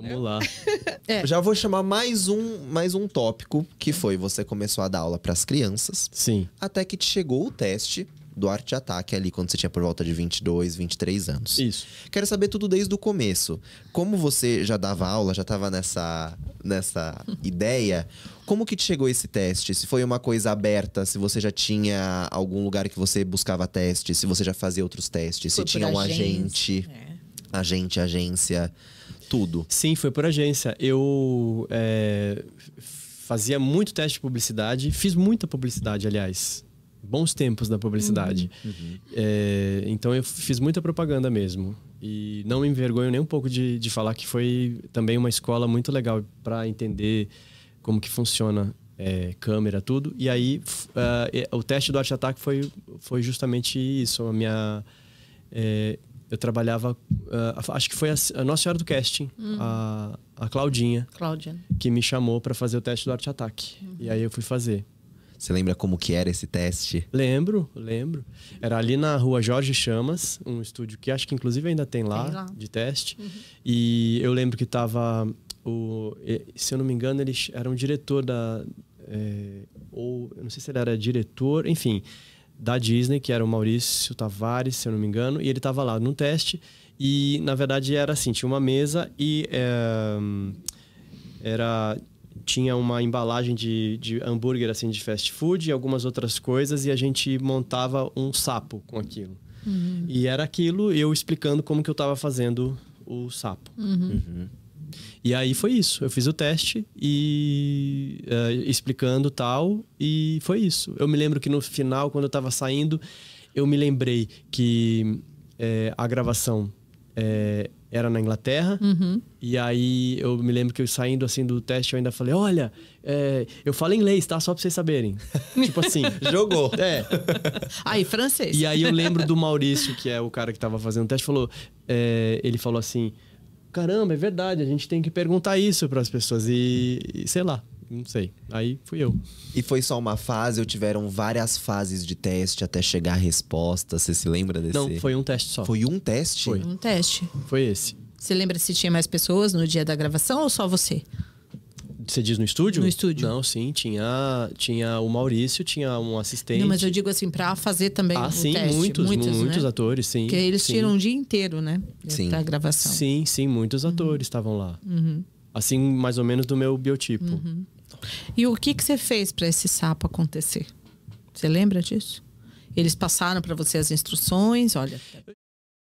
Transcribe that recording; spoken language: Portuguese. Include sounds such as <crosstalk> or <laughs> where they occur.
Vamos lá. <laughs> é. Já vou chamar mais um, mais um tópico, que foi você começou a dar aula para as crianças. Sim. Até que te chegou o teste do arte ataque ali quando você tinha por volta de 22, 23 anos. Isso. Quero saber tudo desde o começo. Como você já dava aula, já estava nessa nessa <laughs> ideia, como que te chegou esse teste? Se foi uma coisa aberta, se você já tinha algum lugar que você buscava teste, se você já fazia outros testes, foi se tinha um agente, agente, é. agente agência tudo? Sim, foi por agência. Eu é, fazia muito teste de publicidade, fiz muita publicidade, aliás. Bons tempos da publicidade. Uhum. uhum. É, então eu fiz muita propaganda mesmo. E não me envergonho nem um pouco de, de falar que foi também uma escola muito legal para entender como que funciona é, câmera, tudo. E aí uh, o teste do arte ataque foi, foi justamente isso, a minha é, eu trabalhava. Uh, acho que foi a, Nossa Senhora do Casting, uhum. a, a Claudinha. Que me chamou para fazer o teste do Arte Ataque. Uhum. E aí eu fui fazer. Você lembra como que era esse teste? Lembro, lembro. Era ali na rua Jorge Chamas, um estúdio que acho que inclusive ainda tem lá, tem lá. de teste. Uhum. E eu lembro que tava o, se eu não me engano, ele era um diretor da é, ou eu não sei se ele era diretor, enfim, da Disney, que era o Maurício Tavares, se eu não me engano, e ele estava lá no teste. E, na verdade, era assim, tinha uma mesa e é, era tinha uma embalagem de, de hambúrguer, assim, de fast food e algumas outras coisas. E a gente montava um sapo com aquilo. Uhum. E era aquilo, eu explicando como que eu estava fazendo o sapo. Uhum. Uhum. E aí foi isso. Eu fiz o teste e uh, explicando tal, e foi isso. Eu me lembro que no final, quando eu estava saindo, eu me lembrei que é, a gravação é, era na Inglaterra. Uhum. E aí eu me lembro que eu saindo assim do teste, eu ainda falei: olha, é, eu falo inglês, tá? Só pra vocês saberem. <laughs> tipo assim. Jogou. É. Aí, francês. E aí eu lembro do Maurício, que é o cara que tava fazendo o teste, falou: ele falou assim caramba, é verdade, a gente tem que perguntar isso para as pessoas e, e, sei lá, não sei. Aí fui eu. E foi só uma fase ou tiveram várias fases de teste até chegar a resposta? Você se lembra desse? Não, foi um teste só. Foi um teste? Foi um teste. Foi esse. Você lembra se tinha mais pessoas no dia da gravação ou só você? Você diz no estúdio? No estúdio. Não, sim, tinha, tinha o Maurício, tinha um assistente. Não, mas eu digo assim, para fazer também ah, o teste. Muitos, muitos, né? muitos né? atores, sim. Porque eles sim. tiram o dia inteiro, né? Sim. Pra gravação. Sim, sim, muitos uhum. atores estavam uhum. lá. Uhum. Assim, mais ou menos do meu biotipo. Uhum. E o que, que você fez para esse sapo acontecer? Você lembra disso? Eles passaram para você as instruções, olha.